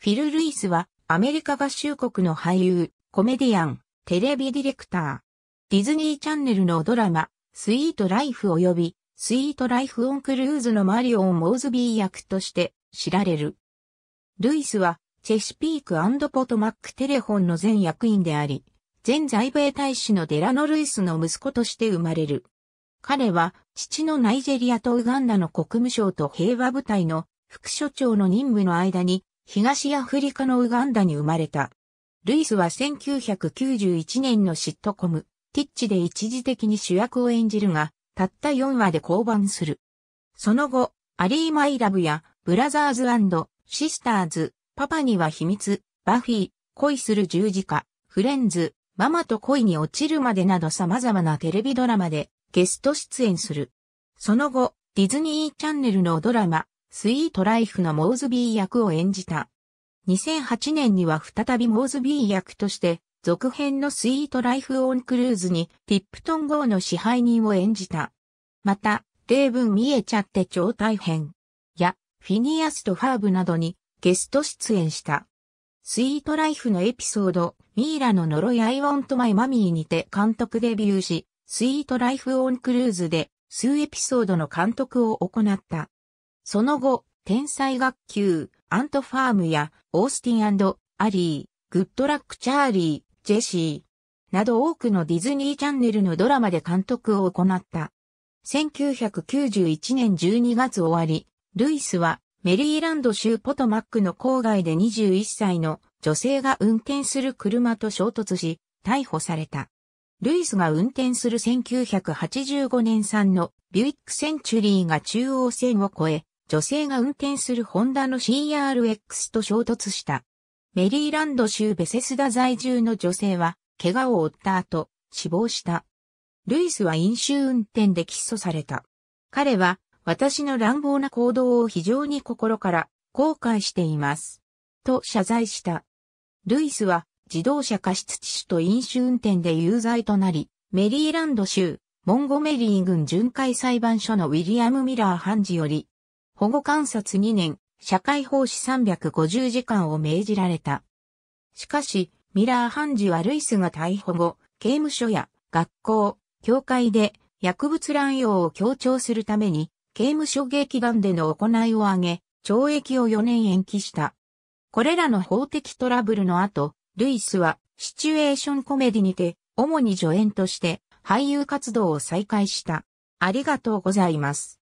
フィル・ルイスはアメリカ合衆国の俳優、コメディアン、テレビディレクター。ディズニーチャンネルのドラマ、スイートライフ及び、スイートライフ・オン・クルーズのマリオン・モーズビー役として知られる。ルイスは、チェシピークポトマックテレホンの前役員であり、前在米大使のデラノ・ルイスの息子として生まれる。彼は、父のナイジェリアとウガンダの国務省と平和部隊の副所長の任務の間に東アフリカのウガンダに生まれた。ルイスは1991年のシットコム、ティッチで一時的に主役を演じるが、たった4話で降板する。その後、アリー・マイ・ラブや、ブラザーズシスターズ、パパには秘密、バフィー、恋する十字架、フレンズ、ママと恋に落ちるまでなど様々なテレビドラマでゲスト出演する。その後、ディズニーチャンネルのドラマ、スイートライフのモーズビー役を演じた。2008年には再びモーズビー役として、続編のスイートライフオンクルーズにティップトン号の支配人を演じた。また、例文見えちゃって超大変。や、フィニアスとファーブなどにゲスト出演した。スイートライフのエピソード、ミイラの呪いアイワントマイマミーにて監督デビューし、スイートライフオンクルーズで数エピソードの監督を行った。その後、天才学級、アントファームや、オースティンアリー、グッドラックチャーリー、ジェシー、など多くのディズニーチャンネルのドラマで監督を行った。1991年12月終わり、ルイスはメリーランド州ポトマックの郊外で21歳の女性が運転する車と衝突し、逮捕された。ルイスが運転する1985年産のビュイックセンチュリーが中央線を越え、女性が運転するホンダの CRX と衝突した。メリーランド州ベセスダ在住の女性は、怪我を負った後、死亡した。ルイスは飲酒運転で起訴された。彼は、私の乱暴な行動を非常に心から後悔しています。と謝罪した。ルイスは、自動車過失致死と飲酒運転で有罪となり、メリーランド州、モンゴメリー郡巡回裁判所のウィリアム・ミラー判事より、保護観察2年、社会奉仕350時間を命じられた。しかし、ミラー判事はルイスが逮捕後、刑務所や学校、教会で薬物乱用を強調するために、刑務所劇団での行いを挙げ、懲役を4年延期した。これらの法的トラブルの後、ルイスはシチュエーションコメディにて、主に助演として俳優活動を再開した。ありがとうございます。